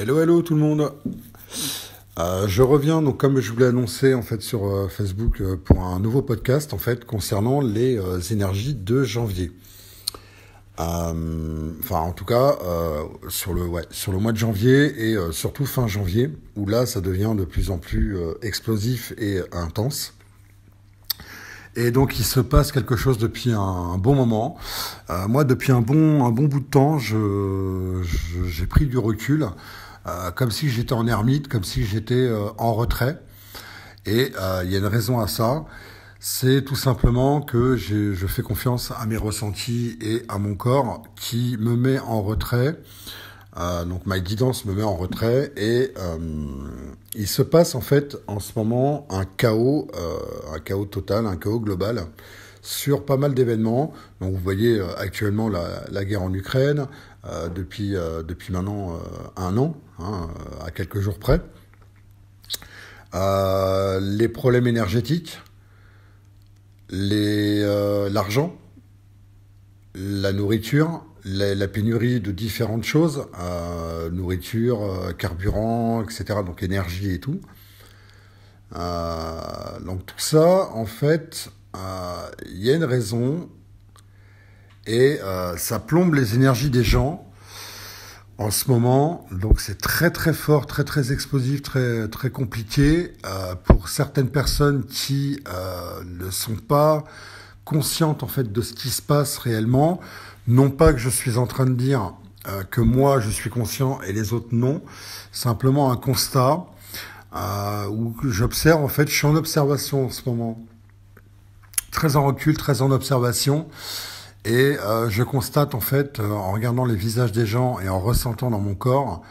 Hello, hello tout le monde. Euh, je reviens donc comme je vous l'ai annoncé en fait sur euh, Facebook euh, pour un nouveau podcast en fait concernant les énergies de janvier. Enfin en tout cas sur le sur le mois de janvier et surtout fin janvier où là ça devient de plus en plus explosif et intense. Et donc il se passe quelque chose depuis un, bon moment. moi depuis un bon un bon bout de temps j'ai pris du recul. Euh, comme si j'étais en ermite, comme si j'étais euh, en retrait. Et euh, il y a une raison à ça, c'est tout simplement que je fais confiance à mes ressentis et à mon corps qui me met en retrait. donc ma guidance me met en retrait et il se passe en fait en ce moment un chaos, un chaos total, un chaos global sur pas mal d'événements. Donc vous voyez euh, actuellement la, guerre en Ukraine euh, depuis, euh, depuis maintenant un an, hein, à quelques jours près. les problèmes énergétiques, l'argent, la nourriture, la, pénurie de différentes choses, nourriture, carburant, etc., donc énergie et tout. donc tout ça, en fait, euh, il y a une raison et euh, ça plombe les énergies des gens en ce moment. Donc c'est très très fort, très très explosif, très très compliqué euh, pour certaines personnes qui ne sont pas conscientes en fait de ce qui se passe réellement. Non pas que je suis en train de dire que moi je suis conscient et les autres non, simplement un constat où j'observe en fait, je suis en observation en ce moment très en recul, très en observation. Et euh, je constate en fait, euh, en regardant les visages des gens et en ressentant dans mon corps,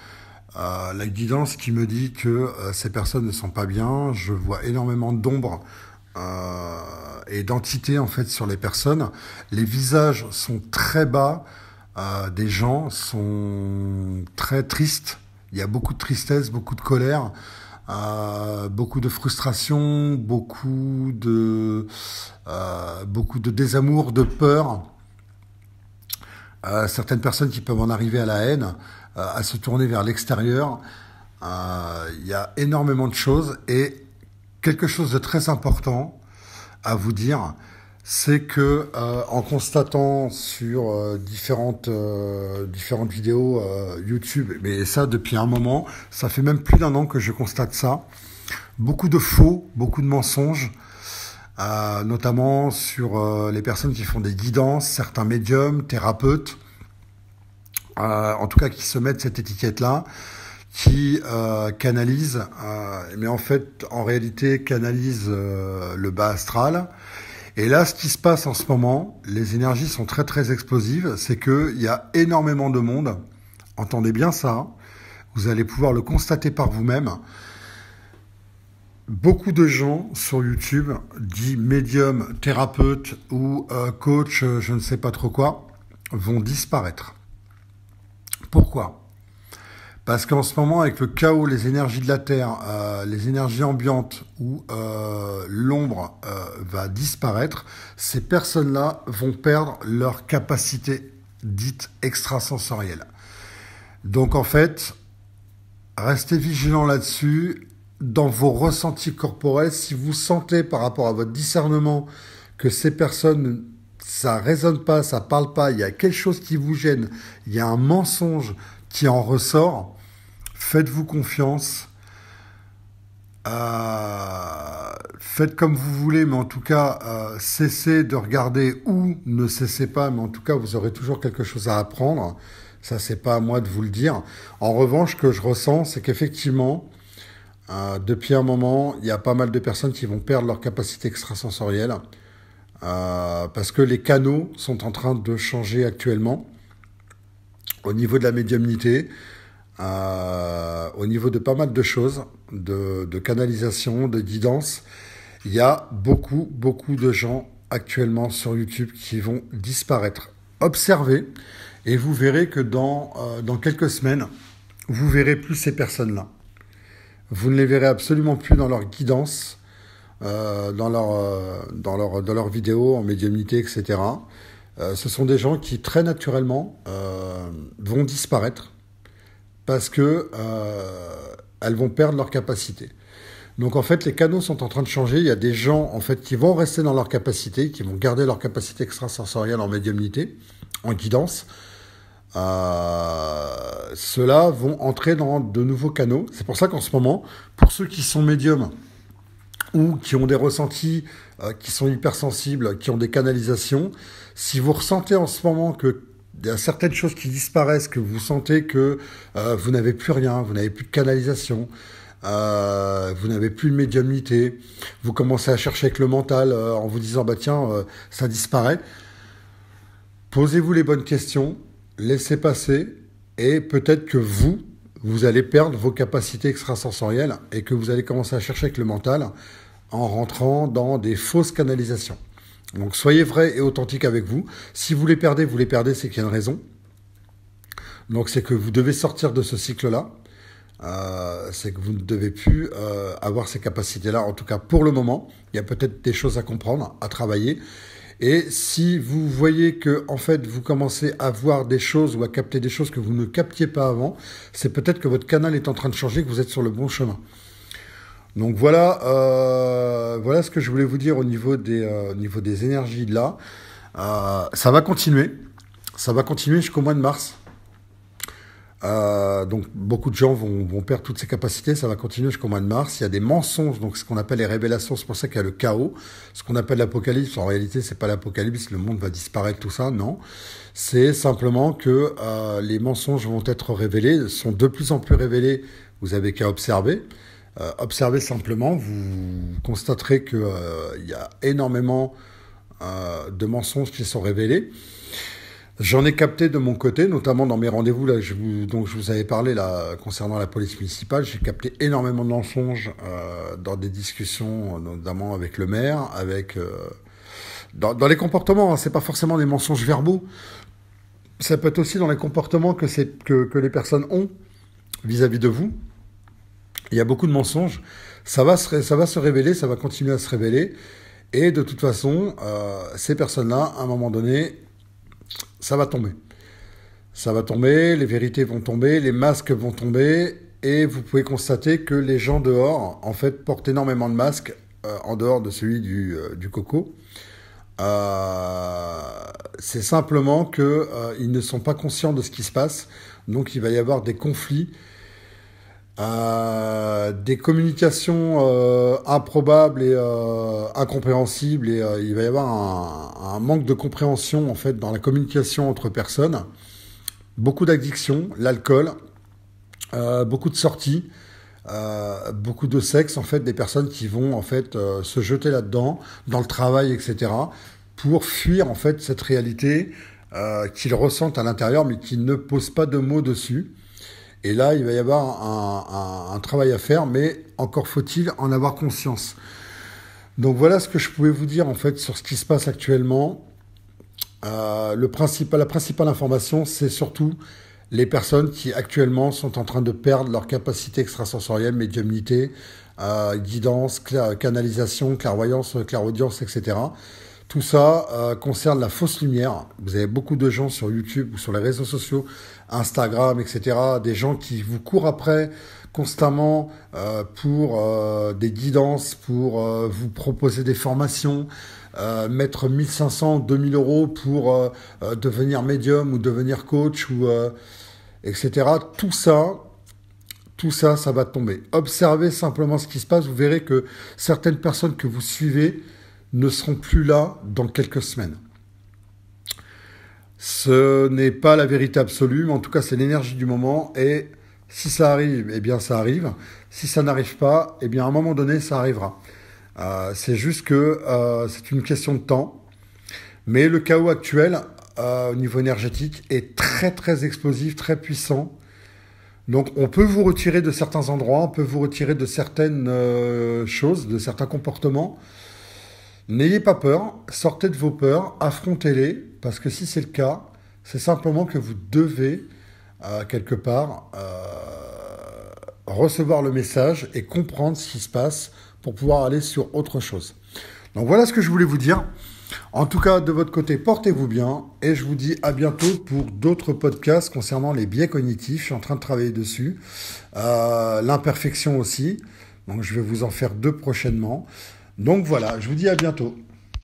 euh, la guidance qui me dit que ces personnes ne sont pas bien. Je vois énormément d'ombre et d'entités en fait sur les personnes. Les visages sont très bas des gens, sont très tristes. Il y a beaucoup de tristesse, beaucoup de colère beaucoup de frustration, beaucoup de, euh, beaucoup de désamour, de peur. Euh, certaines personnes qui peuvent en arriver à la haine, euh, à se tourner vers l'extérieur. Il y a énormément de choses et quelque chose de très important à vous dire, c'est que euh, en constatant sur euh, différentes euh, différentes vidéos YouTube, mais ça depuis un moment, ça fait même plus d'un an que je constate ça, beaucoup de faux, beaucoup de mensonges, notamment sur les personnes qui font des guidances, certains médiums, thérapeutes, en tout cas qui se mettent cette étiquette-là qui euh, canalise, mais en fait, en réalité, canalise le bas astral, et là, ce qui se passe en ce moment, les énergies sont très très explosives, c'est qu'il y a énormément de monde. Entendez bien ça, vous allez pouvoir le constater par vous-même. Beaucoup de gens sur YouTube, dits médium, thérapeute ou euh, coach, euh, je ne sais pas trop quoi, vont disparaître. Pourquoi parce qu'en ce moment, avec le chaos, les énergies de la Terre, euh, les énergies ambiantes où euh, l'ombre euh, va disparaître, ces personnes-là vont perdre leur capacité dite extrasensorielle. Donc en fait, restez vigilants là-dessus. Dans vos ressentis corporels, si vous sentez par rapport à votre discernement que ces personnes ça résonne pas, ça parle pas, il y a quelque chose qui vous gêne, il y a un mensonge qui en ressort, Faites-vous confiance. Euh, faites comme vous voulez, mais en tout cas, euh, cessez de regarder ou ne cessez pas, mais en tout cas, vous aurez toujours quelque chose à apprendre. Ça, c'est pas à moi de vous le dire. En revanche, ce que je ressens, c'est qu'effectivement, euh, depuis un moment, il y a pas mal de personnes qui vont perdre leur capacité extrasensorielle parce que les canaux sont en train de changer actuellement au niveau de la médiumnité euh, au niveau de pas mal de choses, de, de canalisation, de guidance. Il y a beaucoup, beaucoup de gens actuellement sur YouTube qui vont disparaître. Observez et vous verrez que dans, euh, dans quelques semaines, vous verrez plus ces personnes-là. Vous ne les verrez absolument plus dans leur guidance, euh, dans leurs euh, dans leur, dans leur vidéos en médiumnité, etc. Euh, ce sont des gens qui très naturellement vont disparaître parce que euh, elles vont perdre leur capacité. Donc en fait, les canaux sont en train de changer. Il y a des gens en fait qui vont rester dans leur capacité, qui vont garder leur capacité extrasensorielle en médiumnité, en guidance. Euh, ceux-là vont entrer dans de nouveaux canaux. C'est pour ça qu'en ce moment, pour ceux qui sont médiums ou qui ont des ressentis, euh, qui sont hypersensibles, qui ont des canalisations, si vous ressentez en ce moment que il y a certaines choses qui disparaissent, que vous sentez que euh, vous n'avez plus rien, vous n'avez plus de canalisation, euh, vous n'avez plus de médiumnité, vous commencez à chercher avec le mental euh, en vous disant bah tiens ça disparaît. Posez-vous les bonnes questions, laissez passer et peut-être que vous vous allez perdre vos capacités extrasensorielles et que vous allez commencer à chercher avec le mental en rentrant dans des fausses canalisations. Donc soyez vrai et authentique avec vous. Si vous les perdez, vous les perdez, c'est qu'il y a une raison. Donc c'est que vous devez sortir de ce cycle-là. Euh, c'est que vous ne devez plus euh, avoir ces capacités-là, en tout cas pour le moment. Il y a peut-être des choses à comprendre, à travailler. Et si vous voyez que, en fait, vous commencez à voir des choses ou à capter des choses que vous ne captiez pas avant, c'est peut-être que votre canal est en train de changer, que vous êtes sur le bon chemin. Donc voilà, euh, voilà ce que je voulais vous dire au niveau des, euh, des énergies de là. Euh, ça va continuer. Ça va continuer jusqu'au mois de mars. donc beaucoup de gens vont, perdre toutes ces capacités, ça va continuer jusqu'au mois de mars. Il y a des mensonges, donc ce qu'on appelle les révélations, c'est pour ça qu'il y a le chaos. Ce qu'on appelle l'apocalypse, en réalité n'est pas l'apocalypse, le monde va disparaître, tout ça, non. C'est simplement que les mensonges vont être révélés, sont de plus en plus révélés, vous avez qu'à observer. Euh, observez simplement, vous constaterez qu'il euh, y a énormément euh, de mensonges qui sont révélés. J'en ai capté de mon côté, notamment dans mes rendez-vous là, je vous, je vous avais parlé là concernant la police municipale. J'ai capté énormément de mensonges dans des discussions, notamment avec le maire, avec dans, les comportements. Hein, Ce n'est pas forcément des mensonges verbaux. Ça peut être aussi dans les comportements que, que les personnes ont vis à -vis de vous. Il y a beaucoup de mensonges. Ça va, se, révéler, ça va continuer à se révéler. Et de toute façon, euh, ces personnes-là, à un moment donné, ça va tomber. Ça va tomber, les vérités vont tomber, les masques vont tomber. Et vous pouvez constater que les gens dehors, en fait, portent énormément de masques euh, en dehors de celui du, euh, coco. C'est simplement qu'ils ils ne sont pas conscients de ce qui se passe. Donc il va y avoir des conflits euh, des communications euh, improbables et euh, incompréhensibles et euh, il va y avoir un, un, manque de compréhension en fait dans la communication entre personnes. Beaucoup d'addictions, l'alcool, euh, beaucoup de sorties, beaucoup de sexe en fait des personnes qui vont en fait se jeter là-dedans dans le travail etc pour fuir en fait cette réalité qu'ils ressentent à l'intérieur mais qui ne posent pas de mots dessus. Et là, il va y avoir un, travail à faire, mais encore faut-il en avoir conscience. Donc voilà ce que je pouvais vous dire en fait sur ce qui se passe actuellement. Euh, le principal, la principale information, c'est surtout les personnes qui actuellement sont en train de perdre leur capacité extrasensorielle, médiumnité, euh, guidance, canalisation, clairvoyance, clairaudience, etc. Tout ça euh, concerne la fausse lumière. Vous avez beaucoup de gens sur YouTube ou sur les réseaux sociaux, Instagram, etc. Des gens qui vous courent après constamment euh, pour euh, des guidances, pour vous proposer des formations, mettre 1500, 2000 euros pour devenir médium ou devenir coach ou etc. Tout ça, tout ça, ça va tomber. Observez simplement ce qui se passe. Vous verrez que certaines personnes que vous suivez ne seront plus là dans quelques semaines. Ce n'est pas la vérité absolue, mais en tout cas c'est l'énergie du moment et si ça arrive, eh bien ça arrive. Si ça n'arrive pas, eh bien à un moment donné ça arrivera. Euh, c'est juste que euh, c'est une question de temps. Mais le chaos actuel euh, au niveau énergétique est très très explosif, très puissant. Donc on peut vous retirer de certains endroits, on peut vous retirer de certaines choses, de certains comportements. N'ayez pas peur, sortez de vos peurs, affrontez-les, parce que si c'est le cas, c'est simplement que vous devez, euh, quelque part, euh, recevoir le message et comprendre ce qui se passe pour pouvoir aller sur autre chose. Donc voilà ce que je voulais vous dire. En tout cas, de votre côté, portez-vous bien et je vous dis à bientôt pour d'autres podcasts concernant les biais cognitifs. Je suis en train de travailler dessus. Euh, l'imperfection aussi. Donc je vais vous en faire deux prochainement. Donc voilà, je vous dis à bientôt.